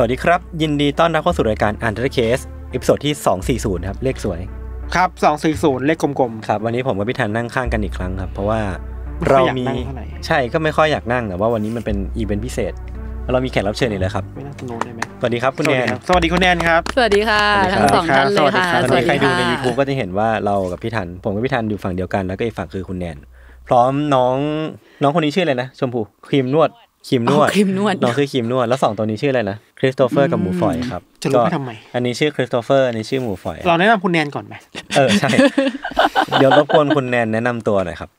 สวัสดีครับยินดีต้อนรับเข้าสู่รายการอันเดอร์เคสอีพิโซดที่240ครับเลขสวยครับ240เลขกลมๆครับวันนี้ผมกับพี่ธันนั่งข้างกันอีกครั้งครับเพราะว่าเรามีใช่ก็ไม่ค่อยอยากนั่งแต่ว่าวันนี้มันเป็นอีเวนต์พิเศษ เรามีแขกรับเชิญอีกแล้วครับไม่น่าจะโน้นได้ไหมสวัสดีครับคุณแนนสวัสดีคุณแนนครับสวัสดีค่ะทั้งสองท่านเลยค่ะสวัสดีใครดูในยูทูบก็จะเห็นว่าเรากับพี่ธันผมกับพี่ธันอยู่ฝั่งเดียวกัน แล้วก็อีกฝั่งคือคุณแนนพร้อมน้องน้องคนนี้ชื่ออะไรนะชมพูครีมนวดครีมนวดน้องคือครีมนวดแล้วสองตัวนี้ชื่ออะไรนะคริสโตเฟอร์กับหมูฝอยครับ จะรู้ไปทำไม อันนี้ชื่อคริสโตเฟอร์อันนี้ชื่อหมูฝอยเราแนะนำคุณแนนก่อนไหมเออ ใช่ เดี๋ยวรบกวนคุณแนนแนะนำตัวหน่อยครับ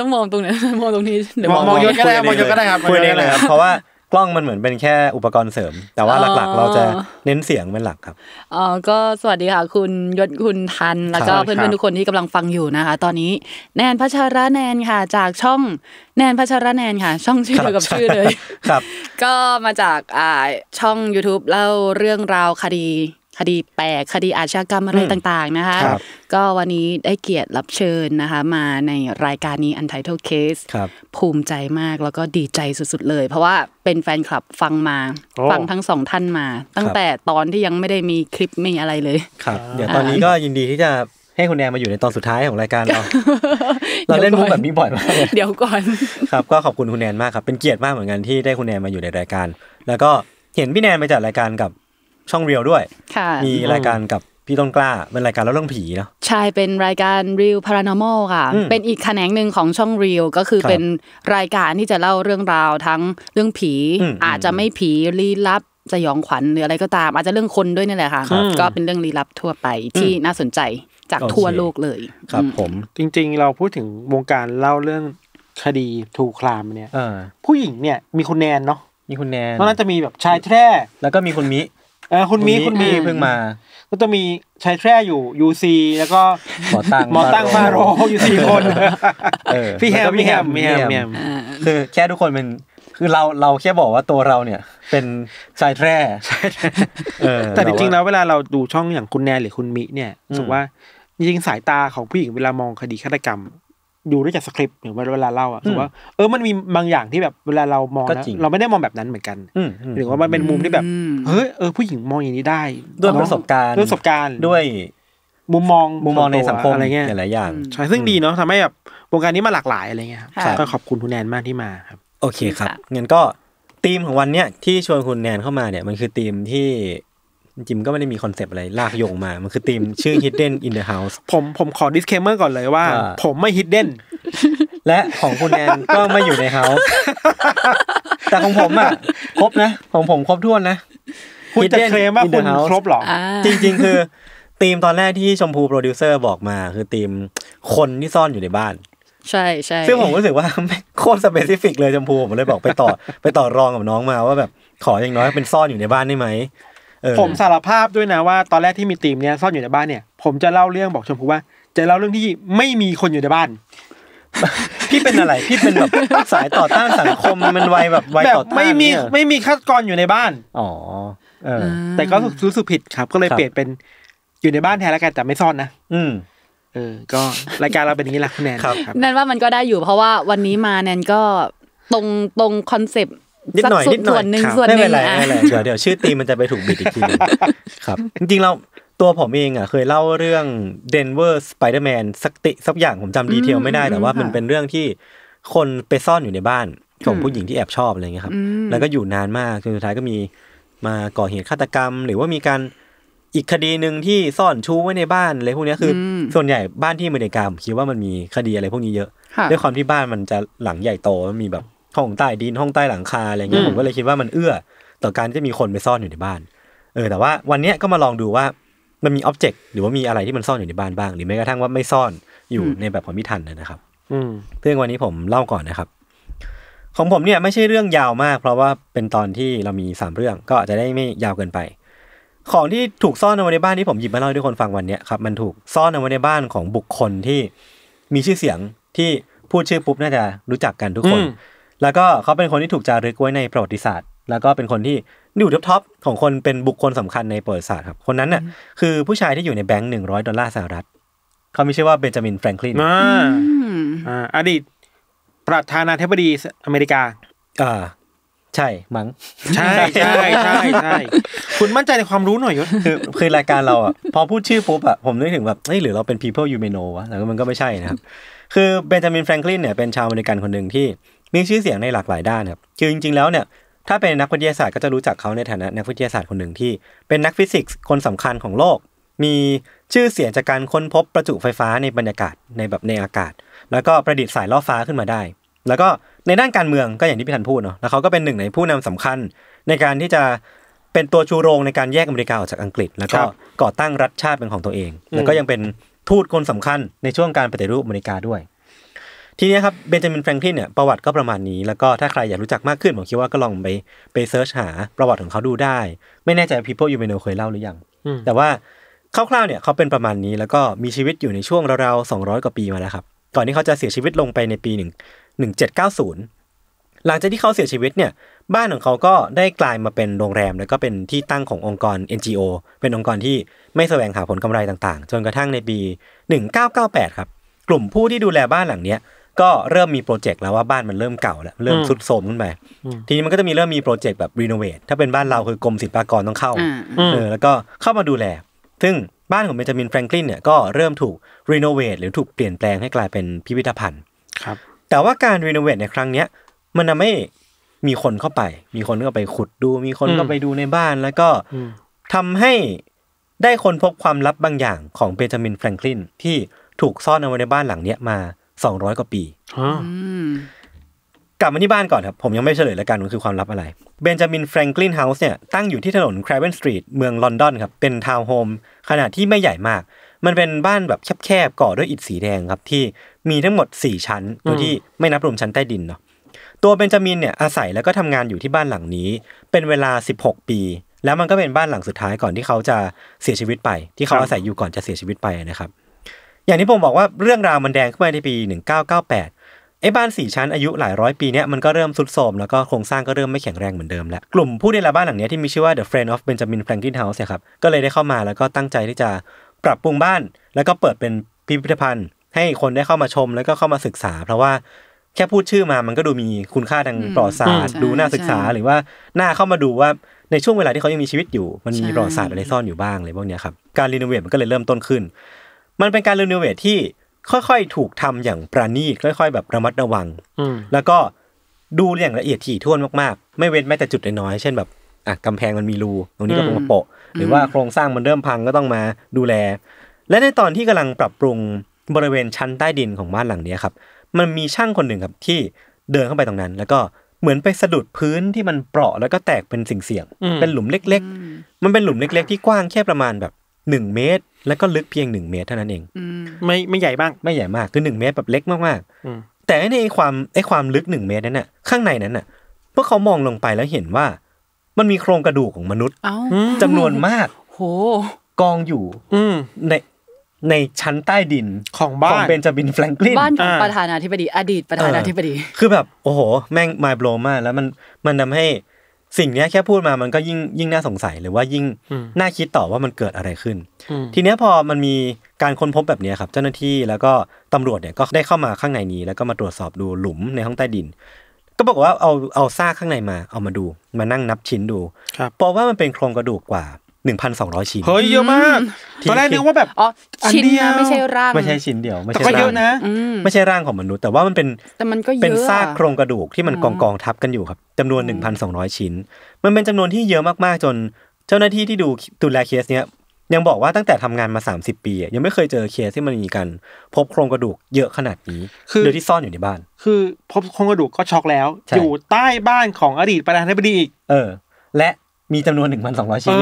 ต้องมองตรงนี้มองตรงนี้เดี๋ยวมองยศก็ได้มองยศก็ได้ครับคุยเองเลยครับ เพราะว่ากล้องมันเหมือนเป็นแค่อุปกรณ์เสริม แต่ว่าหลักๆ เราจะเน้นเสียงเป็นหลักครับอ๋อก็สวัสดีค่ะคุณยศคุณทัน แล้วก็เพื่อนๆทุกคนที่กำลังฟังอยู่นะคะตอนนี้แนนพัชระแนนค่ะจากช่องแนนพัชระแนนค่ะ ช่องชื่อกับชื่อเลยครับ ก็มาจากอ่าช่อง YouTube เล่าเรื่องราวคดีคดีแปลกคดีอาชญากรรมอะไรต่าง ๆนะคะ ก็วันนี้ได้เกียรติรับเชิญนะคะมาในรายการนี้ Untitled Case ภูมิใจมากแล้วก็ดีใจสุด ๆ เลย เพราะว่าเป็นแฟนคลับฟังมาฟังทั้งสองท่านมา ตั้งแต่ตอนที่ยังไม่ได้มีคลิปไม่อะไรเลยครับเดี๋ยวตอนนี้ก็ยินดีที่จะให้คุณแนนมาอยู่ในตอนสุดท้ายของรายการเราเราเล่นมุกแบบนี้บ่อยมากเดี๋ยวก่อนครับก็ขอบคุณคุณแนนมากครับเป็นเกียรติมากเหมือนกันที่ได้คุณแนนมาอยู่ในรายการ แล้วก็เห็นพี่แนนไปจัดรายการกับช่องเรียวด้วยมีรายการกับพี่ต้นกล้า เป็นรายการเล่าเรื่องผีเนาะ ใช่เป็นรายการรีวพารานอมอลค่ะ เป็นอีกแขนงหนึ่งของช่องรีวก็คือเป็นรายการที่จะเล่าเรื่องราวทั้งเรื่องผีอาจจะไม่ผีลี้ลับสยองขวัญหรืออะไรก็ตาม อาจจะเรื่องคนด้วยนี่แหละค่ะ ก็เป็นเรื่องลี้ลับทั่วไปที่น่าสนใจจากทั่วโลกเลย ครับผมจริงๆเราพูดถึงวงการเล่าเรื่องคดีถูกคลามเนี่ยผู้หญิงเนี่ยมีคุณแนนเนาะมีคุณแนนนอกนั้นจะมีแบบชายแท้แล้วก็มีคุณมิเออคุณมีคุณมีเพิ่งมา ก็จะมีชายแคร่อยู่ยูซีแล้วก็หมอตั้งหมอตั้งมาโรอยู่สี่คนพี่แฮมพี่แฮมพี่แฮมพี่แฮมคือแค่ทุกคนเป็นคือเราเราแค่บอกว่าตัวเราเนี่ยเป็นชายแร่แต่จริงๆแล้วเวลาเราดูช่องอย่างคุณแนนหรือคุณมิเนี่ยสุกว่าจริงสายตาของผู้หญิงเวลามองคดีฆาตกรรมดูได้จากสคริปต์หรือเวลาเล่าอะถือว่าเออ มันมีบางอย่างที่แบบเวลาเรามองนะ เราไม่ได้มองแบบนั้นเหมือนกัน หรือว่ามันเป็นมุมที่แบบเฮ้ยเออผู้หญิงมองอย่างนี้ได้ ด้วยประสบการณ์ ด้วยประสบการณ์ด้วย มุมมอง มุมมองในสังคมอะไรเงี้ยหลายอย่าง ใช่ซึ่งดีเนาะทำให้แบบวงการนี้มาหลากหลายอะไรเงี้ยครับก็ขอบคุณคุณแนนมากที่มาครับ โอเคครับงั้นก็ธีมของวันเนี้ยที่ชวนคุณแนนเข้ามาเนี่ยมันคือธีมที่จริงก็ไม่ได้มีคอนเซปต์อะไรลากโยงมา มันคือธีมชื่อ Hidden in the House ผมผมขอ disclaimer ก่อนเลยว่า ผมไม่ hidden และของคุณแอนก็ไม่อยู่ใน house แต่ของผมอ่ะ ครบนะ ของผมครบท้วนนะคุณจะ Hidden เคลมว่าคุณครบหรอ จริง ๆ คือธีมตอนแรกที่ชมพูโปรดิวเซอร์บอกมา คือธีมคนที่ซ่อนอยู่ในบ้าน ใช่ใช่ซึ่งผมรู้สึกว่าไม่โคตรสเปซิฟิกเลยชมพูผมเลยบอกไปต่อไปต่อรองกับน้องมาว่าแบบขออย่างน้อยเป็นซ่อนอยู่ในบ้านได้ไหมผมสารภาพด้วยนะว่า ตอนแรกที่มีตีมเนี้ยซ่อนอยู่ในบ้านเนี่ยผมจะเล่าเรื่องบอกชมพู่ว่า จะเล่าเรื่องที่ไม่มีคนอยู่ในบ้านพี่เป็นอะไรพี่เป็นแบบสายต่อต้านสังคมมันไวแบบไวแบบต่อต้านไม่มีไม่มีฆาตกรอยู่ในบ้านอ๋อเออ แต่ก็รู้สึกผิดครับก็เลยเปลี่ยนเป็นอยู่ในบ้านแทนแล้วกันแต่ไม่ซ่อนนะอืมเออก็รายการเราเป็นอย่างนี้แหละคุณแนนครับแนนว่ามันก็ได้อยู่ เพราะว่าวันนี้มาแนนก็ตรงตรงคอนเซปนิดหน่อยนิดหน่อยไม่เป็นไรไม่เป็นไรเดี๋ยวเดี๋ยวชื่อตีมันจะไปถูกบิดอีกทีครับ จริงๆ เราตัวผมเองอ่ะเคยเล่าเรื่องเเดนวอร์สไปเดอร์แมนสักติ สักอย่างผมจำดีเทลไม่ได้แต่ว่ามันเป็นเรื่องที่คนไปซ่อนอยู่ในบ้านของผู้หญิงที่แอบชอบอะไรเงี้ยครับ แล้วก็อยู่นานมากจนสุดท้ายก็มีมาก่อเหตุฆาตกรรม หรือว่ามีการอีกคดีหนึ่งที่ซ่อนชู้ไว้ในบ้านอะไรพวกนี้คือ ส่วนใหญ่บ้านที่อเมริกาผมคิดว่ามันมีคดีอะไรพวกนี้เยอะ ด้วยความที่บ้านมันจะหลังใหญ่โตมันมีแบบห้องใต้ดินห้องใต้หลังคาอะไรเงี้ยผมก็เลยคิดว่ามันเอื้อ ต่อการที่จะมีคนไปซ่อนอยู่ในบ้าน เออแต่ว่าวันนี้ก็มาลองดูว่ามันมีอ็อบเจกต์หรือว่ามีอะไรที่มันซ่อนอยู่ในบ้านบ้าง หรือแม้กระทั่งว่าไม่ซ่อนอยู่ในแบบของพิธันนะครับเรื่องวันนี้ผมเล่าก่อนนะครับ ของผมเนี่ยไม่ใช่เรื่องยาวมาก เพราะว่าเป็นตอนที่เรามีสามเรื่อง ก็อาจจะได้ไม่ยาวเกินไป ของที่ถูกซ่อนเอาไว้ในบ้านที่ผมหยิบมาเล่าให้ทุกคนฟังวันนี้ครับมันถูกซ่อนเอาไว้ในบ้านของบุคคลที่ มีชื่อเสียงที่พูดชื่อปุ๊บน่าจะ รู้จักกันทุกคนแล้วก็เขาเป็นคนที่ถูกจารึกไว้ในประวัติศาสตร์ แล้วก็เป็นคนที่อยู่ท็อปทอปของคนเป็นบุคคลสำคัญในประวัติศาสตร์ครับ คนนั้นน่ะคือผู้ชายที่อยู่ในแบงค์หนึ่งร้อยดอลลาร์สหรัฐ เขาไม่ใช่ว่าเบนจามินแฟรงคลินอ่าอดีต ประธานาธิบดีอเมริกา อ่าใช่มั้งใช่ใช่ใช่ใช่คุณมั่นใจในความรู้หน่อยยศคือคือรายการเราอ่ะพอพูดชื่อปุ๊บอ่ะผมนึกถึงแบบเฮ้ยหรือเราเป็น people you may know วะแล้วมันก็ไม่ใช่นะครับ คือเบนจามินแฟรงคลินเนี่ย เป็นชาวอเมริกันคนหนึ่งที่มีชื่อเสียงในหลากหลายด้านครับคือจริงๆแล้วเนี่ยถ้าเป็นนักวิทยาศาสตร์ก็จะรู้จักเขาในฐานะนักวิทยาศาสตร์คนหนึ่งที่เป็นนักฟิสิกส์คนสำคัญของโลก มีชื่อเสียงจากการค้นพบประจุไฟฟ้าในบรรยากาศในแบบในอากาศ แล้วก็ประดิษฐ์สายล่อฟ้าขึ้นมาได้ แล้วก็ในด้านการเมืองก็อย่างที่พี่ธันพูดเนาะ แล้วเขาก็เป็นหนึ่งในผู้นำสำคัญในการที่จะเป็นตัวชูโรงในการแยกอเมริกาออกจากอังกฤษ แล้วก็ก่อตั้งรัฐชาติเป็นของตัวเอง แล้วก็ยังเป็นทูตคนสำคัญในช่วงการปฏิรูปอเมริกาด้วยทีนี้ครับเบนจามินแฟรงคลินเนี่ยประวัติก็ประมาณนี้แล้วก็ถ้าใครอยากรู้จักมากขึ้นผมคิดว่าก็ลองไปไปเซิร์ชหาประวัติของเขาดูได้ ไม่แน่ใจพี o พ l e ยูเมโนเคยเล่าหรือยังแต่ว่าคร่าวๆเนี่ยเขาเป็นประมาณนี้แล้วก็มีชีวิตอยู่ในช่วงราวๆสองร้อยกว่าปีมาแล้วครับก่อนที่เขาจะเสียชีวิตลงไปในปีหนึ่งหนึ่งเจ็ดเก้าศูนย์หลังจากที่เขาเสียชีวิตเนี่ย บ้านของเขาก็ได้กลายมาเป็นโรงแรมแล้วก็เป็นที่ตั้งขององค์กร NGO เป็นองค์กรที่ไม่แสวงหาผลกำไรต่างๆ จนกระทั่งในปี 1998 ครับ กลุ่มผู้ที่ดูแลบ้านหลังเนี้ยก็เริ่มมีโปรเจกต์แล้วว่าบ้านมันเริ่มเก่าแล้ว เริ่มรุดโทรมขึ้นไป ทีนี้มันก็จะมีเริ่มมีโปรเจกต์แบบรีโนเวทถ้าเป็นบ้านเราคือกรมศิลปากรต้องเข้าเออแล้วก็เข้ามาดูแล ซึ่งบ้านของเบนจามินแฟรงคลินเนี่ย ก็เริ่มถูกรีโนเวทหรือถูกเปลี่ยนแปลงให้กลายเป็นพิพิธภัณฑ์ครับ แต่ว่าการรีโนเวทในครั้งเนี้ยมันทำให้มีคนเข้าไป มีคนเข้าไปขุดดู มีคนเข้าไปดูในบ้านแล้วก็ทำให้ได้คนพบความลับบางอย่างของเบนจามินแฟรงคลินที่ถูกซ่อนเอาไว้ในบ้านหลังเนี้ยมาสองร้อยกว่าปีกลับมาที่บ้านก่อนครับผมยังไม่เฉลยแล้วกันมันคือความลับอะไรเบนจามินแฟรงคลินเฮาส์เนี่ยตั้งอยู่ที่ถนนแครเวนสตรีทเมืองลอนดอนครับเป็นทาวน์โฮมขนาดที่ไม่ใหญ่มาก มันเป็นบ้านแบบแคบๆก่อด้วยอิฐสีแดงครับที่มีทั้งหมด 4 ชั้น โดยที่ไม่นับรวมชั้นใต้ดินเนาะตัวเบนจามินเนี่ยอาศัยแล้วก็ทำงานอยู่ที่บ้านหลังนี้เป็นเวลา 16 ปี แล้วมันก็เป็นบ้านหลังสุดท้ายก่อนที่เขาจะเสียชีวิตไป ที่เขาอาศัยอยู่ก่อนจะเสียชีวิตไปนะครับอย่างที่ผมบอกว่าเรื่องราวมันแดงขึ้นมาในปี 1998ไอ้บ้านสี่ชั้น อายุหลายร้อยปีเนี้ยมันก็เริ่มสุดโทรมแล้วก็โครงสร้างก็เริ่มไม่แข็งแรงเหมือนเดิมแล้วกลุ่มผู้ดูแลบ้านหลังนี้ที่มีชื่อว่า The Friend of Benjamin Franklin House เียครับก็เลยได้เข้ามาแล้วก็ตั้งใจที่จะปรับปรุงบ้าน แล้วก็เปิดเป็นพิพิธภัณฑ์ ให้คนได้เข้ามาชมแล้วก็เข้ามาศึกษาเพราะว่าแค่พูดชื่อมามันก็ดูมีคุณค่าทางประวัติศาสตร์ดูน่าศึกษาหรือว่าน่าเข้ามาดูว่าในช่วงเวลาที่เขายังมีชีวิตอยู่มันมีประวัติศาสตร์อะไรซ่อนอยู่บ้างอะไรพวกนี้ครับการรีโนเวทมันก็เลยเริ่มต้นขึ้นมันเป็นการรีโนเวทที่ค่อย ๆ ถูกทำอย่างประณีตค่อย ๆ แบบระมัดระวังแล้วก็ดูอย่างละเอียดถี่ถ้วนมากๆ ไม่เว้นแม้แต่จุดน้อยๆเช่นแบบอ่ะกำแพงมันมีรูตรงนี้ก็ต้องมาโปะ หรือว่าโครงสร้างมันเริ่มพังก็ต้องมาดูแล และในตอนที่กำลังปรับปรุงบริเวณชั้นใต้ดินของบ้านหลังนี้ครับ มันมีช่างคนหนึ่งครับที่เดินเข้าไปตรงนั้น แล้วก็เหมือนไปสะดุดพื้นที่มันเปราะแล้วก็แตกเป็นสิ่งเสี่ยงเป็นหลุมเล็ก ๆ มันเป็นหลุมเล็กๆที่กว้างแค่ประมาณแบบหนึ่งเมตรแล้วก็ลึกเพียงหนึ่งเมตรเท่านั้นเองไม่ไม่ใหญ่บ้างไม่ใหญ่มากคือหนึ่งเมตรแบบเล็กมากมากแต่ในไอความไอความลึกหนึ่งเมตรนั้นน่ะข้างในนั้นน่ะเมื่อเขามองลงไปแล้วเห็นว่า มันมีโครงกระดูกของมนุษย์จำนวนมาก โหกองอยู่ อืในในชั้นใต้ดินของบ้านของเบนจามินแฟรงคลินบ้านของประธานาธิบดี อดีตประธานาธิบดี คือแบบ โอ้โหแม่งมาโบรมาก แล้วมันมันทาให้สิ่งนี้แค่พูดมามันก็ยิ่งยิ่งน่าสงสัยหรือว่ายิ่งน่าคิดต่อว่ามันเกิดอะไรขึ้น ทีนี้พอมันมีการค้นพบแบบนี้ครับ เจ้าหน้าที่แล้วก็ตำรวจเนี่ยก็ได้เข้ามาข้างในนี้ แล้วก็มาตรวจสอบดูหลุมในห้องใต้ดิน ก็บอกว่าเอาเอาซากข้างในมา เอามาดู มานั่งนับชิ้นดูเพราะว่ามันเป็นโครงกระดูกกว่าหนนึ่งงพัสอร้อยชิ้น เฮ้ยเยอะมาก ตอนแรกนึกว่าแบบ อ๋อ ชิ้นยวไม่ใช่ร่าง ไม่ใช่ชิ้นเดียวไม่ใช่ก็เยอะนะ ไม่ใช่ร่างของมนุษย์ แต่ว่ามันเป็นแต่มันก็เป็นซากโครงกระดูกที่มันกองกองทับกันอยู่ครับจำนวนหนนึ่งงพัสอร้อยชิ้น มันเป็นจำนวนที่เยอะมากๆจน เจ้าหน้าที่ที่ดูดูแลเคสเนี้ยยังบอกว่าตั้งแต่ทำงานมาสสามิบปียังไม่เคยเจอเคสที่มันมีการพบโครงกระดูกเยอะขนาดนี้โดยที่ซ่อนอยู่ในบ้าน คือพบโครงกระดูกก็ช็อกแล้ว อยู่ใต้บ้านของอดีตประธานาธิบดีอีก เออ และมีจำนวนหนึ่งพันสองร้อยชิ้น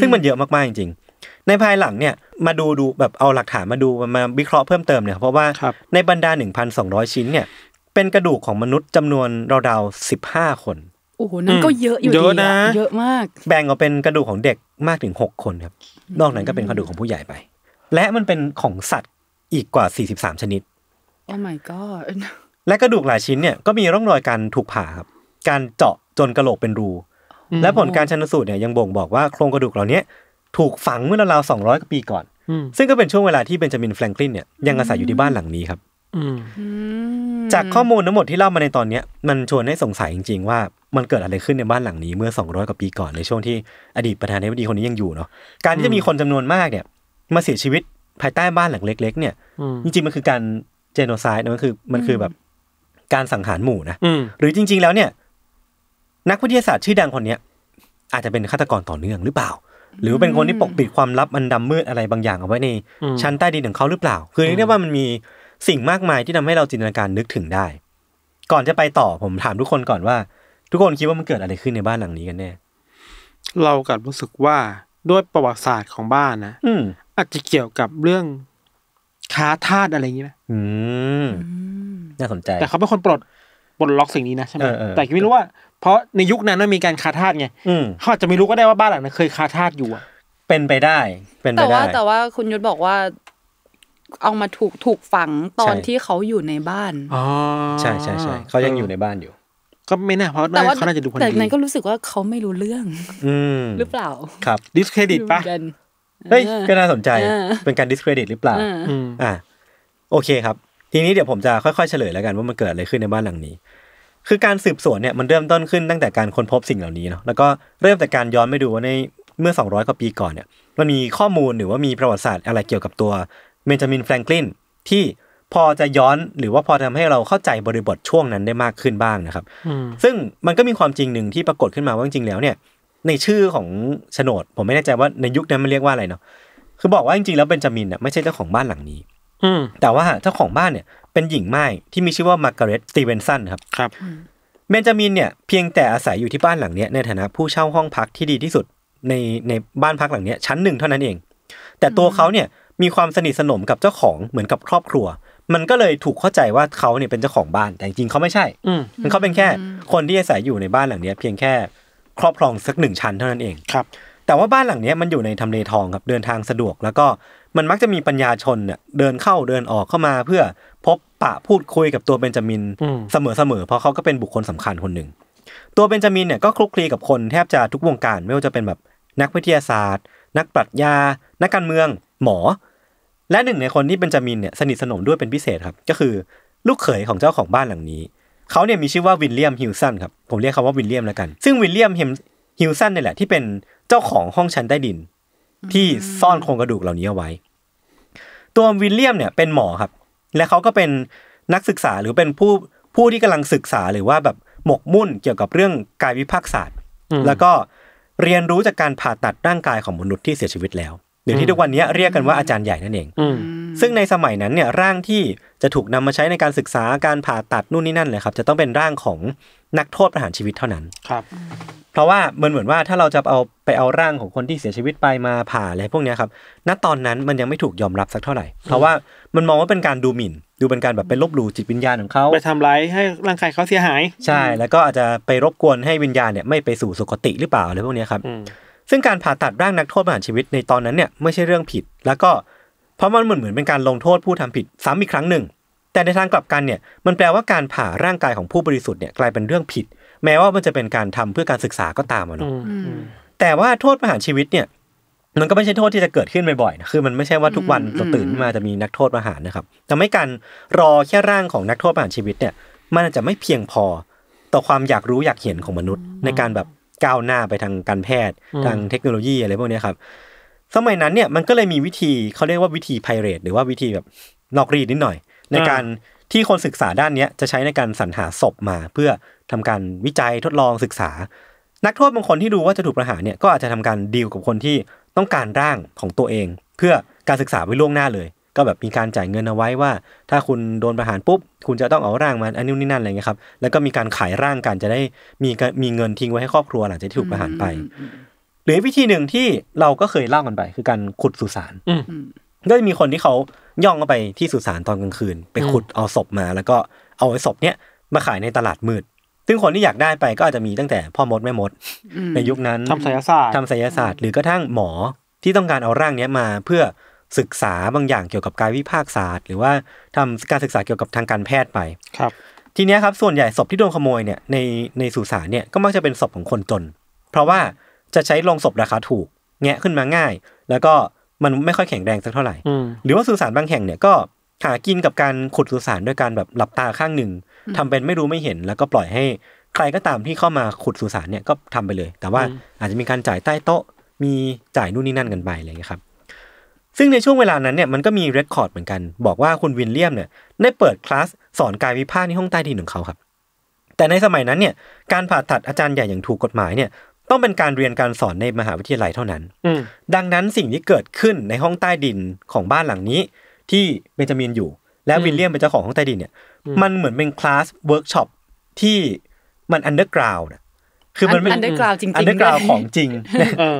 ซึ่งมันเยอะมาก ๆ จริงๆ ในภายหลังเนี่ยมาดูดูแบบเอาหลักฐานมาดูมาวิเคราะห์เพิ่มเติมเนี่ยเพราะว่าในบรรดาหนึ่งพันสองร้อยชิ้นเนี่ยเป็นกระดูกของมนุษย์จำนวนราวๆสิบห้าคน โอ้โห นั่นก็เยอะอยู่ดีนะเยอะมาก แบ่งออกเป็นกระดูกของเด็กมากถึงหกคนครับนอกนั้นก็เป็นกระดูกของผู้ใหญ่ไป และมันเป็นของสัตว์อีกกว่าสี่สิบสามชนิดโอ้ my god และกระดูกหลายชิ้นเนี่ยก็มีร่องรอยการถูกผ่าครับการเจาะจนกระโหลกเป็นรูและผลการชันสูตรเนี่ยยังบ่งบอกว่าโครงกระดูกเหล่านี้ถูกฝังเมื่อราวสองร้อยกว่าปีก่อน ซึ่งก็เป็นช่วงเวลาที่เบนจามินแฟรงคลินเนี่ยยังอาศัยอยู่ที่บ้านหลังนี้ครับ จากข้อมูลทั้งหมดที่เล่ามาในตอนเนี้ยมันชวนให้สงสัยจริง ๆ ว่ามันเกิดอะไรขึ้นในบ้านหลังนี้เมื่อ 200 กว่าปีก่อนในช่วงที่อดีตประธานาธิบดีคนนี้ยังอยู่เนาะการที่จะมีคนจำนวนมากเนี่ย มาเสียชีวิตภายใต้บ้านหลังเล็ก ๆ เนี่ย จริงๆมันคือการเจโนไซด์นะมันคือมันคือแบบการสังหารหมู่นะหรือจริงๆแล้วเนี่ยนักวิทยาศาสตร์ชื่อดังคนเนี้ย อาจจะเป็นฆาตกรต่อเนื่องหรือเปล่า หรือเป็นคนที่ปกปิดความลับอันดำมืดอะไรบางอย่างเอาไว้ในชั้นใต้ดินของเขาหรือเปล่าคือเรียกว่ามันมีสิ่งมากมาย ที่ทำให้เราจินตนาการนึกถึงได้ ก่อนจะไปต่อ ผมถามทุกคนก่อนว่า ทุกคนคิดว่ามันเกิดอะไรขึ้นในบ้านหลังนี้กันแน่เรากับรู้สึกว่าด้วยประวัติศาสตร์ของบ้านนะอือาจจะเกี่ยวกับเรื่องค้าทาสอะไรอย่างนี้ไหมน่าสนใจแต่เขาเป็นคนปลดปลดล็อกสิ่งนี้นะใช่ไหมแต่ไม่รู้ว่าเพราะในยุคนั้นมันมีการคาทาสไงเขาอาจจะไม่รู้ก็ได้ว่าบ้านหลังนั้นเคยคาทาสอยู่อะเป็นไปได้ เป็นไปได้แต่ว่า แต่ว่าคุณยุทธบอกว่า เอามาถูกถูกฝังตอนที่เขาอยู่ในบ้านอ๋อใช่ใช่ใช่เขายังอยู่ในบ้านอยู่ ก็ไม่น่าเพราะแต่ว่าเขาน่าจะดูคนดีแต่นนก็รู้สึกว่าเขาไม่รู้เรื่อง อืหรือเปล่าครับดิสเครดิตปะเฮ้ยก็น่าสนใจเป็นการดิสเครดิตหรือเปล่าอ่าโอเคครับทีนี้เดี๋ยวผมจะค่อยๆ เฉลยแล้วกันว่ามันเกิดอะไรขึ้นในบ้านหลังนี้ คือการสืบสวนเนี่ยมันเริ่มต้นขึ้นตั้งแต่การค้นพบสิ่งเหล่านี้เนาะ แล้วก็เริ่มแต่การย้อนไปดูว่าในเมื่อ 200 กว่าปีก่อนเนี่ย มันมีข้อมูลหรือว่ามีประวัติศาสตร์ อะไรเกี่ยวกับตัวเบนจามินแฟรงคลินที่พอจะย้อนหรือว่าพอทำให้เราเข้าใจบริบทช่วงนั้นได้มากขึ้นบ้างนะครับ ซึ่งมันก็มีความจริงหนึ่งที่ปรากฏขึ้นมาว่าจริงแล้วเนี่ย ในชื่อของโฉนด ผมไม่แน่ใจว่าในยุคนั้นมันเรียกว่าอะไรเนาะคือบอกว่าจริงๆแล้วเบนจามินอ่ะไม่ใช่เจ้าของบ้านหลังนี้แต่ว่า เจ้าของบ้านเนี่ยเป็นหญิงไม้ที่มีชื่อว่ามาร์กาเร็ตสตีเวนสันครับครับเบนจามินเนี่ยเพียงแต่อาศัยอยู่ที่บ้านหลังเนี้ยในฐานะผู้เช่าห้องพักที่ดีที่สุดในในบ้านพักหลังเนี้ยชั้นหนึ่งเท่านั้นเอง แต่ตัวเขาเนี่ยมีความสนิทสนมกับเจ้าของเหมือนกับครอบครัว มันก็เลยถูกเข้าใจว่าเขาเนี่ยเป็นเจ้าของบ้าน แต่จริงเขาไม่ใช่มันเขาเป็นแค่ คนที่อาศัยอยู่ในบ้านหลังเนี้ยเพียงแค่ครอบครองสักหนึ่งชั้นเท่านั้นเองครับแต่ว่าบ้านหลังนี้มันอยู่ในทำเลทองครับเดินทางสะดวก แล้วก็มันมักจะมีปัญญาชนเนี่ยเดินเข้าเดินออกเข้ามาเพื่อพบปะพูดคุยกับตัวเบนจามินเสมอเสมอเพราะเขาก็เป็นบุคคลสำคัญคนหนึ่ง ตัวเบนจามินเนี่ยก็คลุกคลีกับคนแทบจะทุกวงการ ไม่ว่าจะเป็นแบบนักวิทยาศาสตร์ นักปรัชญา นักการเมืองหมอ และหนึ่งในคนที่เบนจามินเนี่ยสนิทสนมด้วยเป็นพิเศษครับ ก็คือลูกเขยของเจ้าของบ้านหลังนี้เขาเนี่ยมีชื่อว่าวิลเลียมฮิลสันครับผมเรียกเขาว่าวิลเลียมแล้วกัน ซึ่งวิลเลียมฮิลสันเนี่ยแหละ ที่เป็นจ้าของห้องชั้นใต้ดิน ที่ซ่อนโครงกระดูกเหล่านี้เอาไว้ ตัววิลเลียมเนี่ยเป็นหมอครับ และเขาก็เป็นนักศึกษาหรือเป็นผู้ผู้ที่กำลังศึกษาหรือว่าแบบหมกมุ่นเกี่ยวกับเรื่องกายวิภาคศาสตร์แล้วก็เรียนรู้จากการผ่าตัดร่างกายของมนุษย์ที่เสียชีวิตแล้วหรือที่ทุกวันนี้เรียกกันว่าอาจารย์ใหญ่นั่นเองซึ่งในสมัยนั้นเนี่ยร่างที่จะถูกนำมาใช้ในการศึกษาการผ่าตัดนู่นนี่นั่นเลยครับจะต้องเป็นร่างของนักโทษประหารชีวิตเท่านั้นครับ เพราะว่ามันเหมือนว่าถ้าเราจะเอาไปเอาร่างของคนที่เสียชีวิตไปมาผ่าอะไรพวกนี้ครับ ณ ตอนนั้นมันยังไม่ถูกยอมรับสักเท่าไหร่ เพราะว่ามันมองว่าเป็นการดูหมิ่นดูเป็นการแบบไปลบหลู่จิตวิญญาณของเขา ไปทำร้ายให้ร่างกายเขาเสียหาย ใช่ แล้วก็อาจจะไปรบกวนให้วิญญาณเนี่ยไม่ไปสู่สุคติหรือเปล่าอะไรพวกนี้ครับซึ่งการผ่าตัดร่างนักโทษประหารชีวิตในตอนนั้นเนี่ยไม่ใช่เรื่องผิด แล้วก็เพราะมันเหมือนเหมือนเป็นการลงโทษผู้ทำผิดซ้ำอีกครั้งหนึ่ง แต่ในทางกลับกันเนี่ยมันแปลว่าการผ่าร่างกายของผู้บริสุทธิ์เนี่ยกลายเป็นเรื่องผิด แม้ว่ามันจะเป็นการทำเพื่อการศึกษาก็ตามอะเนาะแต่ว่าโทษประหารชีวิตเนี่ยมันก็ไม่ใช่โทษที่จะเกิดขึ้นบ่อยๆนะคือ มันไม่ใช่ว่าทุกวันตื่นมาจะมีนักโทษประหารนะครับแต่ไม่การรอแค่ร่างของนักโทษประหารชีวิตเนี่ยมันจจะไม่เพียงพอ ต่อความอยากรู้อยากเห็นของมนุษย์ในการแบบก้าวหน้าไปทางการแพทย์ ทางเทคโนโลยีอะไรพวกนี้ครับ สมัยนั้นเนี่ยมันก็เลยมีวิธีเขาเรียกว่าวิธีไพเรตหรือว่าวิธีแบบนอกรีดนิดหน่อย ในการที่คนศึกษาด้านนี้จะใช้ในการสรรหาศพมา เพื่อทำการวิจัยทดลองศึกษานักโทษบางคนที่รู้ว่าจะถูกประหารเนี่ยก็อาจจะทำการดีลกับคนที่ต้องการร่างของตัวเอง เพื่อการศึกษาไว้ล่วงหน้าเลยก็แบบมีการจ่ายเงินเอาไว้ว่า ถ้าคุณโดนประหารปุ๊บ คุณจะต้องเอาร่างมาอันนี้นี่นั่นอะไรเงี้ยครับ แล้วก็มีการขายร่างกันจะได้มีมีเงินทิ้งไว้ให้ครอบครัวหลังจากที่ถูกประหารไป หรือวิธีหนึ่งที่เราก็เคยเล่ากันไป คือการขุดสุสานก็จะมีคนที่เขาย่องเข้าไปที่สุสานตอนกลางคืน ไปขุดเอาศพมา แล้วก็เอาไอ้ศพเนี้ยมาขายในตลาดมืด ซึ่งคนที่อยากได้ไปก็อาจจะมีตั้งแต่พ่อมดแม่มด ในยุคนั้นทำศสยศาสตร์ทำศสยศาสตร์หรือกระทั่งหมอที่ต้องการเอาร่างเนี้ยมาเพื่อศึกษาบางอย่างเกี่ยวกับกายวิภาคศาสตร์ หรือว่าทำการศึกษาเกี่ยวกับทางการแพทย์ไปครับ ทีนี้ครับส่วนใหญ่ศพที่โดนขโมยเนี่ย ในในสุสานเนี่ยก็มักจะเป็นศพของคนจน เพราะว่าจะใช้ ลงศพราคาถูกแงะขึ้นมาง่าย แล้วก็มันไม่ค่อยแข็งแรงสักเท่าไหร่ หรือว่าสุสานบางแห่งเนี่ยก็หากินกับการขุดสุสานด้วยการแบบหลับตาข้างหนึ่ง ทำเป็นไม่รู้ไม่เห็นแล้วก็ปล่อยให้ ใครก็ตามที่เข้ามาขุดสุสานเนี่ยก็ทำไปเลย แต่ว่าอาจจะมีการจ่ายใต้โต๊ะมีจ่ายนู่นนี่นั่นกันไปอะไรอย่างนี้ครับซึ่งในช่วงเวลานั้นเนี่ยมันก็มีเรคคอร์ดเหมือนกันบอกว่าคุณวินเลียมเนี่ยได้เปิดคลาสสอนกายวิภาคในห้องใต้ดินของเขาครับ แต่ในสมัยนั้นเนี่ยการผ่าตัดอาจารย์ใหญ่ อย่างถูกกฎหมายเนี่ยต้องเป็นการเรียนการสอนในมหาวิทยาลัยเท่านั้นดังนั้นสิ่งที่เกิดขึ้นในห้องใต้ดินของบ้านหลังนี้ ที่เบนจามินอยู่ และวินเลียมเป็นเจ้าของห้องใต้ดินเนี่ยมันเหมือนเป็นคลาสเวิร์กช็อปที่มันอันเดอร์กราวน์คือมันอันเดอร์กราวจริงๆอันเดอร์กราวของจริง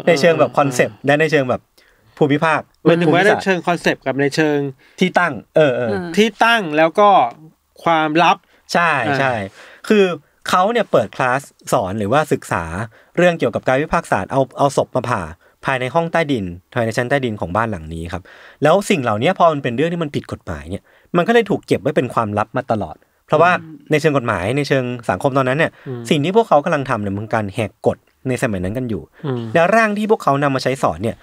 ในเชิงแบบคอนเซปต์และในเชิงแบบภูมิภาคหมายถึงว่าในเชิงคอนเซปต์กับในเชิงที่ตั้ง เออเออที่ตั้งแล้วก็ความลับใช่ใช่คือเขาเนี่ยเปิดคลาสสอนหรือว่าศึกษาเรื่องเกี่ยวกับการวิพากษ์ศาสตร์เอาเอาศพมาผ่า ภายในห้องใต้ดินภายในชั้นใต้ดินของบ้านหลังนี้ครับ แล้วสิ่งเหล่านี้พอมันเป็นเรื่องที่มันผิดกฎหมายเนี่ยมันก็เลยถูกเก็บไว้เป็นความลับมาตลอด เพราะว่าในเชิงกฎหมายในเชิงสังคมตอนนั้นเนี่ยสิ่งที่พวกเขากำลังทำเนี่ยมันการแหกกฎในสมัยนั้นกันอยู่ และร่างที่พวกเขานำมาใช้สอนเนี่ย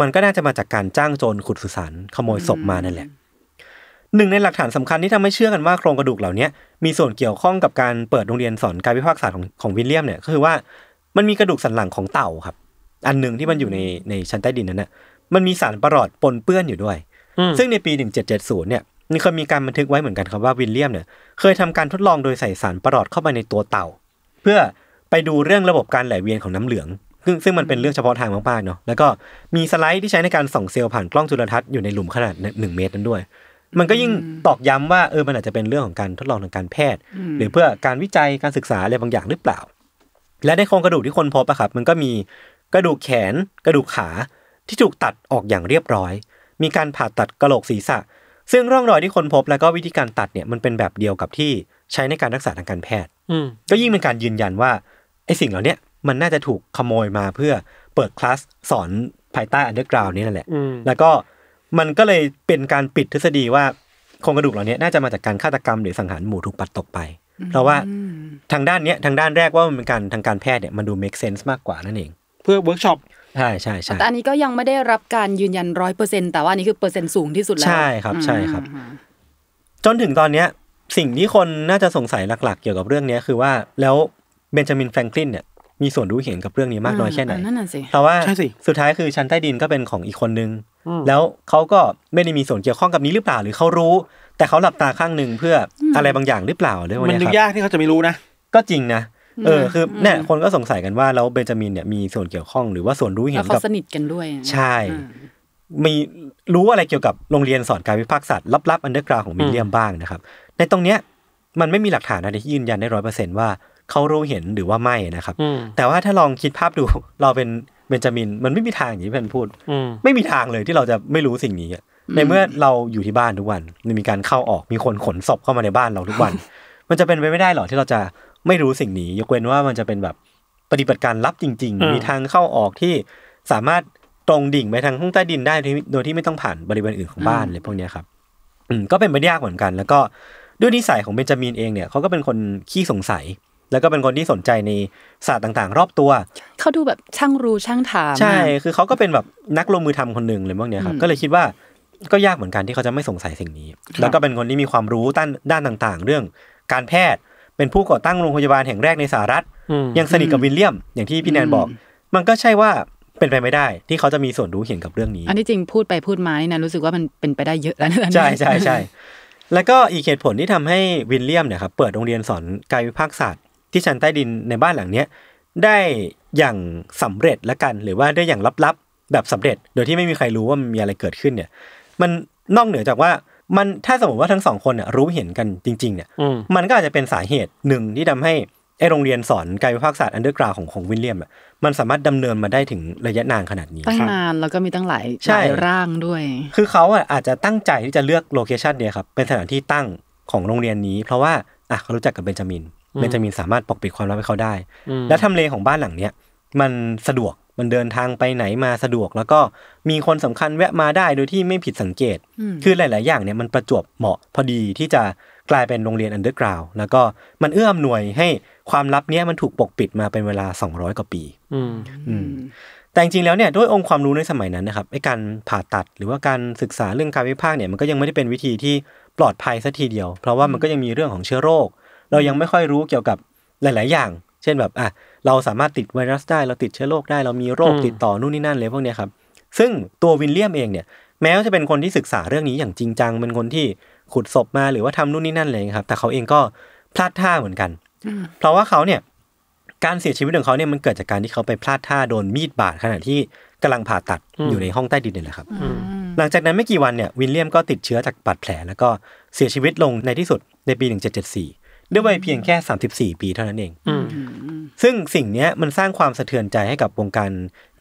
มันก็น่าจะมาจากการจ้างโจรขุดสุสานขโมยศพมานั่นแหละหนึ่งในหลักฐานสำคัญที่ทำให้เชื่อกันว่าโครงกระดูกเหล่านี้มีส่วนเกี่ยวข้องกับการเปิดโรงเรียนสอนกายวิภาคศาสตร์ของของวิลเลียมเนี่ยก็คือว่ามันมีกระดูกสันหลังของเต่าครับอันหนึ่งที่มันอยู่ในในชั้นใต้ดินนั้นนะมันมีสารประหลอดปนเปื้อนอยู่ด้วยซึ่งในปี1770เนี่ยมีนเคยมีการบันทึกไว้เหมือนกันครับว่าวิลเลียมเนี่ยเคยทำการทดลองโดยใส่สารประหลอดเข้าไปในตัวเต่า เพื่อไปดูเรื่องระบบการไหลเวียนของน้ำเหลืองซึ่งซึ่งมันเป็นเรื่องเฉพาะทางมากๆเนาะ แล้วก็มีสไลด์ที่ใช้ในการส่องเซลล์ผ่านกล้องจุลทรรศน์อยู่ในหลุมขนาดหนึ่งเมตรนั้นด้วย มันก็ยิ่งตอกย้ำว่าเออมันอาจจะเป็นเรื่องของการทดลองทางการแพทย์ หรือเพื่อการวิจัยการศึกษาอะไรบางอย่างหรือเปล่า และในโครงกระดูกที่คนพบอะครับมันก็มีกระดูกแขนกระดูกขา ที่ถูกตัดออกอย่างเรียบร้อย มีการผ่าตัดกระโหลกศีรษะ ซึ่งร่องรอยที่คนพบ แล้วก็วิธีการตัดเนี่ยมันเป็นแบบเดียวกับที่ใช้ในการรักษาทางการแพทย์ก็ยิ่งเป็นการยืนยันว่าไอ้สิ่งเหล่านี้มันน่าจะถูกขโมยมาเพื่อเปิดคลาสสอนภายใต้อันเดอร์กราวนี้นั่นแหละ แล้วก็มันก็เลยเป็นการปิดทฤษฎีว่าโครงกระดูกเหล่านี้น่าจะมาจากการฆาตกรรม หรือสังหารหมู่ถูกปัดตกไป เพราะว่าทางด้านเนี้ยทางด้านแรกว่ามันเป็นการทางการแพทย์เนี่ยมันดู make sense มากกว่านั่นเอง เพื่อเวิร์กช็อป ใช่ใช่ใช่แต่อันนี้ก็ยังไม่ได้รับการยืนยันร้อยเปอร์เซ็นแต่ว่านี่คือเปอร์เซ็นต์สูงที่สุดแล้วใช่ครับใช่ครับจนถึงตอนเนี้ยสิ่งที่คนน่าจะสงสัยหลัก ๆ เกี่ยวกับเรื่องนี้คือว่าแล้วเบนจามินแฟรงคลินเนี่ยมีส่วนรู้เห็นกับเรื่องนี้มากน้อยแค่ไหน เพราะว่าสุดท้ายคือชั้นใต้ดินก็เป็นของอีกคนนึง แล้วเขาก็ไม่ได้มีส่วนเกี่ยวข้องกับนี้หรือเปล่าหรือเขารู้ แต่เขาหลับตาข้างหนึ่งเพื่ออะไรบางอย่างหรือเปล่าด้วยมันยากที่เขาจะไม่รู้นะ ก็จริงนะ เออคือเนี่ยคนก็สงสัยกันว่าแล้วเบนจามินเนี่ยมีส่วนเกี่ยวข้องหรือว่าส่วนรู้เห็นกับสนิทกันด้วย ใช่ มีรู้อะไรเกี่ยวกับโรงเรียนสอนการวิพากษ์ศาสตร์ลับๆอันเดอร์กราวของมิเลียมบ้างนะครับ ในตรงเนี้ยมันไม่มีหลักฐานอะไรที่ยืนยันได้ร้อยเปอร์เซ็นต์ว่าเขารู้เห็นหรือว่าไม่นะครับ แต่ว่าถ้าลองคิดภาพดู เราเป็นเบนจามิน มันไม่มีทางอย่างที่เพนพูด ไม่มีทางเลยที่เราจะไม่รู้สิ่งนี้ ในเมื่อเราอยู่ที่บ้านทุกวัน มีการเข้าออก มีคนขนศพเข้ามาในบ้านเราทุกวัน มันจะเป็นไปไม่ได้หรอที่เราจะไม่รู้สิ่งนี้ ยกเว้นว่ามันจะเป็นแบบปฏิบัติการลับจริง ๆ มีทางเข้าออกที่สามารถตรงดิ่งไปทางห้องใต้ดินได้โดยที่ไม่ต้องผ่านบริเวณอื่นของบ้านเลยพวกนี้ครับก็เป็นไปยากเหมือนกัน แล้วก็ด้วยนิสัยของเบนจามินเองเนี่ย เขาก็เป็นคนขี้สงสัยแล้วก็เป็นคนที่สนใจในศาสตร์ต่างๆ รอบตัว เขาดูแบบช่างรู้ช่างถาม ใช่ คือเขาก็เป็นแบบนักลงมือทำคนหนึ่งเลยพวกเนี้ยครับ ก็เลยคิดว่า ก็ยากเหมือนกันที่เขาจะไม่สงสัยสิ่งนี้ แล้วก็เป็นคนที่มีความรู้ด้านด้านต่างๆ เรื่องการแพทย์ เป็นผู้ก่อตั้งโรงพยาบาลแห่งแรกในสหรัฐ ยังสนิทกับวิลเลียมอย่างที่พี่แนนบอก มันก็ใช่ว่าเป็นไปไม่ได้ ที่เขาจะมีส่วนรู้เห็นกับเรื่องนี้ อันนี้จริงพูดไปพูดมานี่นะรู้สึกว่ามันเป็นไปได้เยอะแล้วนะใช่ใช่ใช่แล้วก็อีกเหตุผลที่ทำให้วิลเลียมเนี่ยครับเปิดโรงเรียนสอนกายวิภาคศาสตร์ที่ชั้นใต้ดินในบ้านหลังเนี้ยได้อย่างสำเร็จละกัน หรือว่าได้อย่างลับ ๆ แบบสำเร็จ โดยที่ไม่มีใครรู้ว่ามันมีอะไรเกิดขึ้นเนี่ยมันนอกเหนือจากว่ามันถ้าสมมติว่าทั้งสองคนี่ยรู้เห็นกันจริงๆเนี่ยมันก็อาจจะเป็นสาเหตุหนึ่งที่ทำให้ไอโรงเรียนสอนกายวิภาคศาสตร์อันเดอร์กราวของของวินเลียมอ่ะมันสามารถดำเนินมาได้ถึงระยะนานขนาดนี้ตั้งนานแล้วก็มีตั้งหลายหลายร่างด้วยคือเขาอ่ะอาจจะตั้งใจที่จะเลือกโลเคชันเนี่ยครับ เป็นสถานที่ตั้งของโรงเรียนนี้ เพราะว่าอ่ะเขา รู้จักกับเบนจามินเบนจามินสามารถปกปิดความลับให้เขาได้ และทำเลของบ้านหลังเนี้ยมันสะดวก มันเดินทางไปไหนมาสะดวก แล้วก็มีคนสำคัญแวะมาได้โดยที่ไม่ผิดสังเกต คือหลาย ๆ อย่างเนี่ยมันประจวบเหมาะพอดีที่จะกลายเป็นโรงเรียนอันเดอร์กราว แล้วก็มันเอื้ออานวยให้ความลับเนี้ยมันถูกปกปิดมาเป็นเวลา 200 กว่าปี แต่จริง ๆ แล้วเนี่ยด้วยองค์ความรู้ในสมัยนั้นนะครับไอ้การผ่าตัดหรือว่าการศึกษาเรื่องการวิพากษ์เนี่ยมันก็ยังไม่ได้เป็นวิธีที่ปลอดภัยสัทีเดียว เพราะว่ามันก็ยังมีเรื่องของเชื้อโรคเรายังไม่ค่อยรู้เกี่ยวกับหลาย ๆ อย่าง เช่นแบบอ่ะ เราสามารถติดไวรัสได้ เราติดเชื้อโรคได้ เรามีโรคติดต่อนู่นนี่นั่นเลยพวกนี้ครับ ซึ่งตัววินเลียมเองเนี่ย แม้ว่าจะเป็นคนที่ศึกษาเรื่องนี้อย่างจริงจัง เป็นคนที่ขุดศพมา หรือว่าทำนู่นนี่นั่น เลยครับ แต่เขาเองก็พลาดท่าเหมือนกัน เพราะว่าเขาเนี่ย การเสียชีวิตของเขาเนี่ย มันเกิดจากการที่เขาไปพลาดท่าโดนมีดบาดขณะที่กำลังผ่าตัดอยู่ในห้องใต้ดินนี่แหละครับ หลังจากนั้นไม่กี่วันเนี่ย วินเลียมก็ติดเชื้อจากบาดแผล แล้วก็เสียชีวิตลงในที่สุดในปี 1774ด้วยวัยเพียงแค่ 34 ปีเท่านั้นเอง ซึ่งสิ่งนี้มันสร้างความสะเทือนใจให้กับวงการ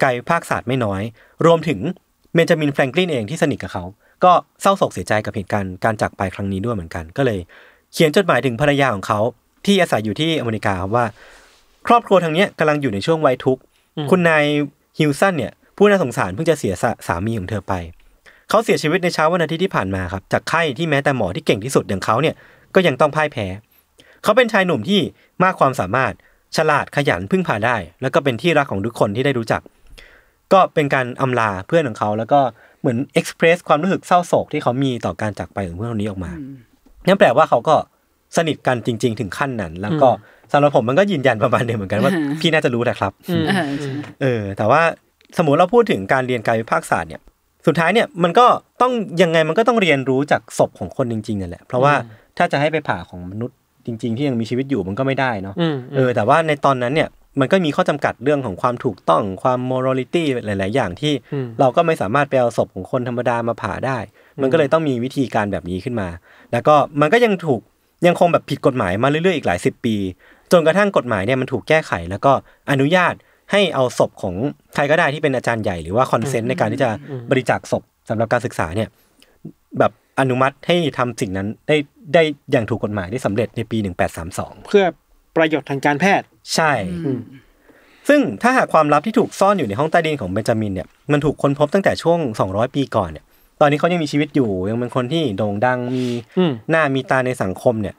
กายภาคศาสตร์ไม่น้อย รวมถึงเบนจามินแฟรงคลินเองที่สนิทกับเขา ก็เศร้าโศกเสียใจกับเหตุการณ์ การจากไปครั้งนี้ด้วยเหมือนกัน ก็เลย เขียนจดหมายถึงภรรยาของเขา ที่อาศัยอยู่ที่อเมริกาว่า ครอบครัวทางนี้กำลังอยู่ในช่วงวัยทุกข์ คุณนายฮิลสันเนี่ยผู้น่าสงสารเพิ่งจะเสียสามีของเธอไป เขาเสียชีวิตในเช้าวันอาทิตย์ที่ผ่านมาครับจากไข้ที่แม้แต่หมอที่เก่งที่สุดอย่างเขาเนี่ยก็ยังต้องพ่ายแพ้เขาเป็นชายหนุ่มที่มากความสามารถ ฉลาดขยันพึ่งพาได้ แล้วก็เป็นที่รักของทุกคนที่ได้รู้จัก ก็เป็นการอำลาเพื่อนของเขา แล้วก็เหมือนเอ็กซ์เพรส ความรู้สึกเศร้าโศก ที่เขามีต่อการจากไปของเพื่อนคนนี้ออกมานั่นแปลว่าเขาก็สนิทกันจริง ๆ ถึงขั้นนั้น แล้วก็สำหรับผมมันก็ยืนยันประมาณเดียเหมือนกันว่าพี่น่าจะรู้แหละครับ เออ แต่ว่าสมมติเราพูดถึงการเรียนกายวิภาคศาสตร์เนี่ย สุดท้ายเนี่ยมันก็ต้องยังไงมันก็ต้องเรียนรู้จากศพของคนจริงๆนั่นแหละ เพราะว่าถ้าจะให้ไปผ่าของมนุษย์จริง ๆ ที่ยังมีชีวิตอยู่มันก็ไม่ได้เนาะเออแต่ว่าในตอนนั้นเนี่ยมันก็มีข้อจำกัดเรื่องของความถูกต้องความมอรัลิตี้หลาย ๆ อย่างที่เราก็ไม่สามารถไปเอาศพของคนธรรมดามาผ่าได้ มันก็เลยต้องมีวิธีการแบบนี้ขึ้นมา แล้วก็มันก็ยังถูกยังคงแบบผิดกฎหมายมาเรื่อย ๆ อีกหลายสิบปี จนกระทั่งกฎหมายเนี่ยมันถูกแก้ไข แล้วก็อนุญาตให้เอาศพของใครก็ได้ที่เป็นอาจารย์ใหญ่หรือว่าคอนเซนต์ในการที่จะบริจาคศพสำหรับการศึกษาเนี่ยแบบอนุมัติให้ทำสิ่งนั้นได้ได้อย่างถูกกฎหมายได้สำเร็จในปี 1832 เพื่อประโยชน์ทางการแพทย์ใช่ ซึ่งถ้าหากความลับที่ถูกซ่อนอยู่ในห้องใต้ดินของเบนจามินเนี่ยมันถูกค้นพบตั้งแต่ช่วง 200 ปีก่อนเนี่ยตอนนี้เขายังมีชีวิตอยู่ ยังเป็นคนที่โด่งดังมีหน้ามีตาในสังคมเนี่ย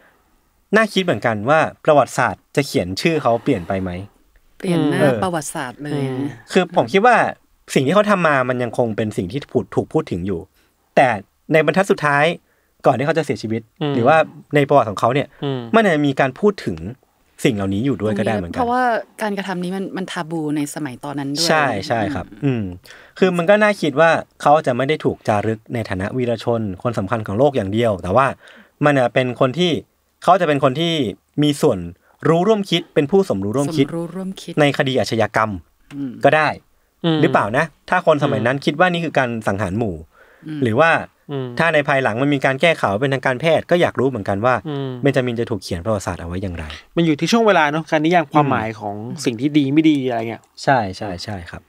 น่าคิดเหมือนกันว่าประวัติศาสตร์จะเขียนชื่อเขาเปลี่ยนไปไหมเปลี่ยนหน้าประวัติศาสตร์เลยคือผมคิดว่าสิ่งที่เขาทำมามันยังคงเป็นสิ่งที่ถูกพูดถึงอยู่ แต่ในบรรทัดสุดท้ายก่อนที่เขาจะเสียชีวิต หรือว่าในประวัติของเขาเนี่ยมันจมีการพูดถึงสิ่งเหล่านี้อยู่ด้วยก็ได้เหมือนกัน เพราะว่าการกระทำนี้มันมันทาบูในสมัยตอนนั้นด้วย ใช่ใช่ครับ อืมคือมันก็น่าคิดว่าเขาจะไม่ได้ถูกจารึกในฐานะวีรชน คนสำคัญของโลกอย่างเดียว แต่ว่า มันเป็นคนที่เขาจะเป็นคนที่มีส่วนรู้ร่วมคิด เป็นผู้สมรู้ร่วมคิดในคดีอาชญากรรมก็ได้หรือเปล่านะ ถ้าคนสมัยนั้นคิดว่านี่คือการสังหารหมู่ หรือว่าถ้าในภายหลังมันมีการแก้ข่าวเป็นทางการแพทย์ ก็อยากรู้เหมือนกันว่าเบนจามินจะถูกเขียนประวัติศาสตร์เอาไว้อย่างไร มันอยู่ที่ช่วงเวลาเนาะการนิยามความหมายของสิ่งที่ดีไม่ดีอะไรเงี้ยใช่ใช่ใช่ครับ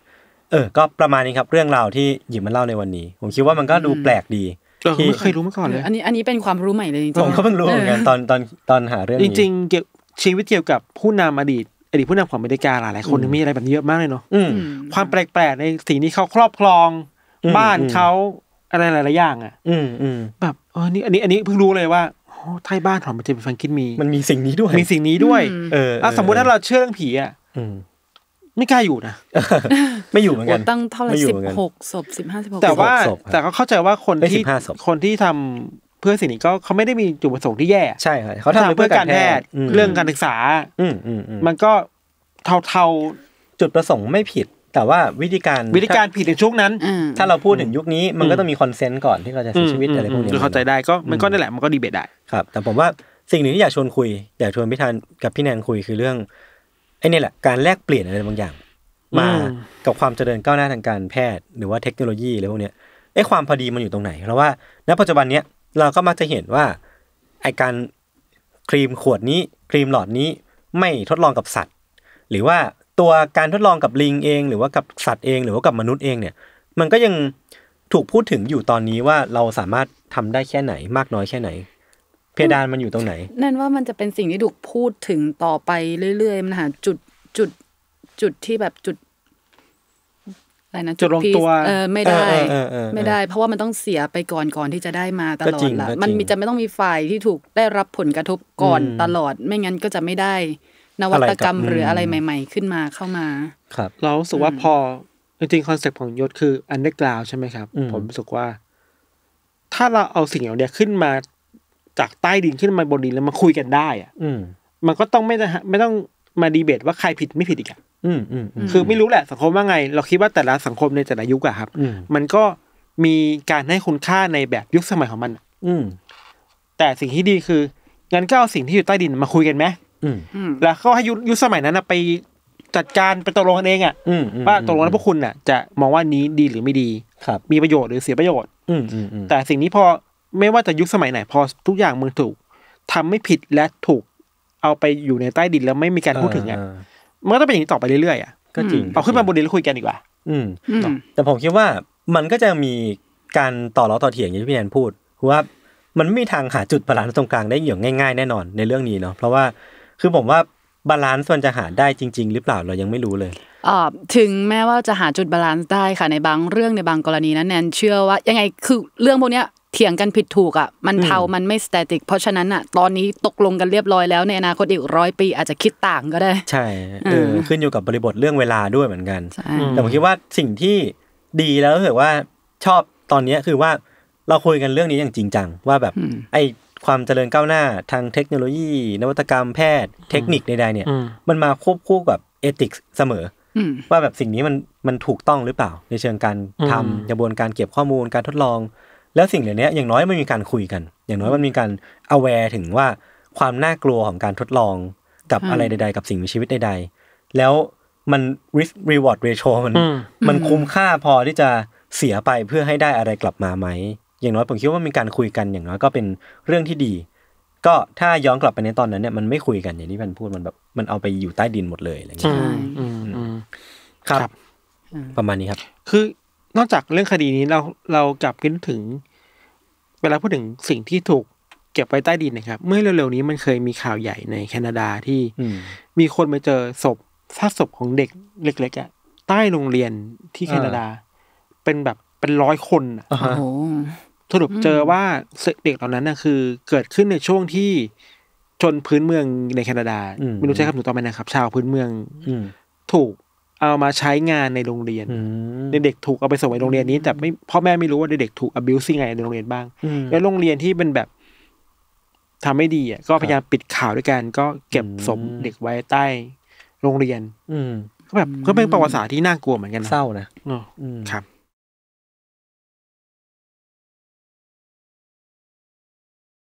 เออ ก็ประมาณนี้ครับเรื่องราวที่หยิบมาเล่าในวันนี้ ผมคิดว่ามันก็ดูแปลกดีเราไม่เคยรู้มาก่อนเลย อันนี้อันนี้เป็นความรู้ใหม่เลยจริงผมก็เพิ่งรู้เหมือนกันตอนตอนตอนหาเรื่องนี้จริงๆเกี่ยวชีวิตเกี่ยวกับผู้นำอดีตอดีตผู้นำของอเมริกาหลายคนมีอะไรแบบนี้เยอะมากเลยเนาะความแปลกๆในสิ่งที่เขาครอบครอง บ้านเขาอะไรหลายๆอย่างอ่ะ อืมอืมแบบเออนี่อันนี้อันนี้เพิ่งรู้เลยว่าโอ้บ้านของมันจะเป็นฟังคิดมี มันมีสิ่งนี้ด้วยมีสิ่งนี้ด้วย เออสมมุติถ้าเราเชื่อเรื่องผีอ่ะไม่กล้าอยู่นะไม่อยู่เหมือนกันตั้งเท่าไหร่สิบหกศพสิบห้าสิบหกแต่ว่า แต่เขาเข้าใจว่าคนที่คนที่ทำเพื่อสิ่งนี้ก็เขาไม่ได้มีจุดประสงค์ที่แย่ ใช่ครับเขาทำเพื่อการแพทย์เรื่องการศึกษาอืมันก็เท่าๆ จุดประสงค์ไม่ผิดแต่ว่าวิธีการวิธีการผิดในช่วงนั้น ถ้าเราพูดถึงยุคนี้มันก็ต้องมีคอนเซนต์ก่อนที่เราจะใช้ชีวิตอะไรพวกนี้เข้าใจได้ก็มันก็ได้แหละมันก็ดีเบตได้ครับ แต่ผมว่า สิ่งหนึ่งที่อยากชวนคุยอยากชวนพี่ธันกับพี่แนนคุยคือเรื่องไอ้นี่แหละ การแลกเปลี่ยนอะไรบางอย่าง มากับความเจริญก้าวหน้าทางการแพทย์ หรือว่าเทคโนโลยีอะไรพวกนี้ไอ้ความพอดีมันอยู่ตรงไหน เพราะว่าณปัจจุบันเนี้ยเราก็มักจะเห็นว่าไอ้การครีมขวดนี้ครีมหลอดนี้ ไม่ทดลองกับสัตว์ หรือว่าตัวการทดลองกับลิงเองหรือว่ากับสัตว์เองหรือว่ากับมนุษย์เอง เนี่ย มันก็ยังถูกพูดถึงอยู่ตอนนี้ว่าเราสามารถทำได้แค่ไหน มากน้อยแค่ไหน เพดานมันอยู่ตรงไหน นั่นว่ามันจะเป็นสิ่งที่ถูกพูดถึงต่อไปเรื่อยๆมันหาจุดจุดจุดที่แบบจุด อะไรนะจุดลงตัวเออไม่ได้ไม่ได้ เพราะว่ามันต้องเสียไปก่อนก่อนที่จะได้มาตลอดละมันมีจะไม่ต้องมีฝ่ายที่ถูกได้รับผลกระทบก่อนตลอดไม่งั้นก็จะไม่ได้นวัตกรรมหรืออะไรใหม่ ๆ ขึ้นมาเข้ามา ครับ เราสึกว่าพอ จริงๆคอนเซ็ปต์ของยศคือ อันเดอร์กราวใช่ไหมครับ ผมรู้สึกว่า ถ้าเราเอาสิ่งเหล่านี้ขึ้นมาจากใต้ดินขึ้นมาบนดินแล้วมาคุยกันได้อ่ะืมันก็ต้องไม่ได้ไม่ต้องมาดีเบตว่าใครผิดไม่ผิดอีกอ่ะคือไม่รู้แหละสังคมว่าไง เราคิดว่าแต่ละสังคมในแต่ละยุคอะครับมันก็มีการให้คุณค่าในแบบยุคสมัยของมันอืแต่สิ่งที่ดีคืองั้นก็เอาสิ่งที่อยู่ใต้ดินมาคุยกันไหมแล้วเขาให้ยุคสมัยนั้นไปจัดการไปตกลงกันเองอ่ะว่าตกลงแล้วพวกคุณอ่ะจะมองว่านี้ดีหรือไม่ดีครับ มีประโยชน์หรือเสียประโยชน์ อืแต่สิ่งนี้พอไม่ว่าจะยุคสมัยไหนพอทุกอย่างมึงถูกทำไม่ผิดและถูกเอาไปอยู่ในใต้ดินแล้วไม่มีการพูดถึงอ่ะมันก็ต้องเป็นอย่างนี้ต่อไปเรื่อยๆอ่ะก็จริงเอาขึ้นมาบนดินแล้วคุยกันดีกว่า อืมแต่ผมคิดว่ามันก็จะมีการต่อรอต่อเถียงอย่างที่พี่แนนพูดว่ามันไม่มีทางหาจุดบาลานซ์ตรงกลางได้อย่างง่ายๆแน่นอนในเรื่องนี้เนาะเพราะว่าคือผมว่าบาลานซ์ส่วนจะหาได้จริง ๆ หรือเปล่าเรายังไม่รู้เลย ถึงแม้ว่าจะหาจุดบาลานซ์ได้ค่ะในบางเรื่องในบางกรณีนั้นแนนเชื่อว่ายังไงคือเรื่องพวกนี้เถียงกันผิดถูกอ่ะมันเทามันไม่สแตติกเพราะฉะนั้นอ่ะตอนนี้ตกลงกันเรียบร้อยแล้ว ในอนาคตอีกร้อยปี อาจจะคิดต่างก็ได้ ใช่เออขึ้นอยู่กับบริบทเรื่องเวลาด้วยเหมือนกัน แต่ผมคิดว่าสิ่งที่ดีแล้วก็คือว่าชอบตอนนี้คือว่าเราคุยกันเรื่องนี้อย่างจริงจังว่าแบบไอความเจริญก้าวหน้าทางเทคโนโลยี นวัตกรรมแพทย์เทคนิคใดๆ เนี่ยมันมาควบคู่กับเอติกเสมอ ว่าแบบสิ่งนี้มันมันถูกต้องหรือเปล่า ในเชิงการทำกระบวนการเก็บข้อมูลการทดลอง แล้วสิ่งเหล่านี้อย่างน้อยมันมีการคุยกัน อย่างน้อยมันมีการเอาแวร์ถึงว่า ความน่ากลัวของการทดลองกับอะไรใดๆ กับสิ่งมีชีวิตใด ๆ แล้วมัน risk reward ratio มันมันคุ้มค่าพอที่จะเสียไปเพื่อให้ได้อะไรกลับมาไหมอย่างน้อยผมคิดว่ามีการคุยกันอย่างน้อยก็เป็นเรื่องที่ดี ก็ถ้าย้อนกลับไปในตอนนั้นเนี่ยมันไม่คุยกันอย่างที่พันพูดมันแบบมันเอาไปอยู่ใต้ดินหมดเลยอะไรอย่างเงี้ยใช่ครับประมาณนี้ครับ คือนอกจากเรื่องคดีนี้เราเรากลับคิดถึง เวลาพูดถึงสิ่งที่ถูกเก็บไว้ใต้ดินนะครับ เมื่อเร็วๆนี้มันเคยมีข่าวใหญ่ในแคนาดาที่มีคนไปเจอศพซากศพของเด็กเล็กๆอ่ะใต้โรงเรียนที่แคนาดาเป็นแบบเป็นร้อยคนอ่ะสรุปเจอว่าเด็กเหล่านั้นน่ะคือ เกิดขึ้นในช่วงที่ ชนพื้นเมืองในแคนาดา ไม่รู้ใช่คหนูตอนไหมนะครับ ชาวพื้นเมืองถูกเอามาใช้งานในโรงเรียนเด็กถูกเอาไปส่งไปโรงเรียนนี้แต่ ไม่พ่อแม่ไม่รู้ว่าเด็กถูกอบิวซิ่งไงในโรงเรียนบ้าง แล้วโรงเรียนที่เป็นแบบ ทำไม่ดีอ่ะก็พยายามปิดข่าวด้วยกัน ก็เก็บสมเด็กไว้ใต้ โรงเรียน อืก็แบบ ก็เป็นประวัติศาสตร์ที่น่ากลัวเหมือนกันนะเศร้านะครับ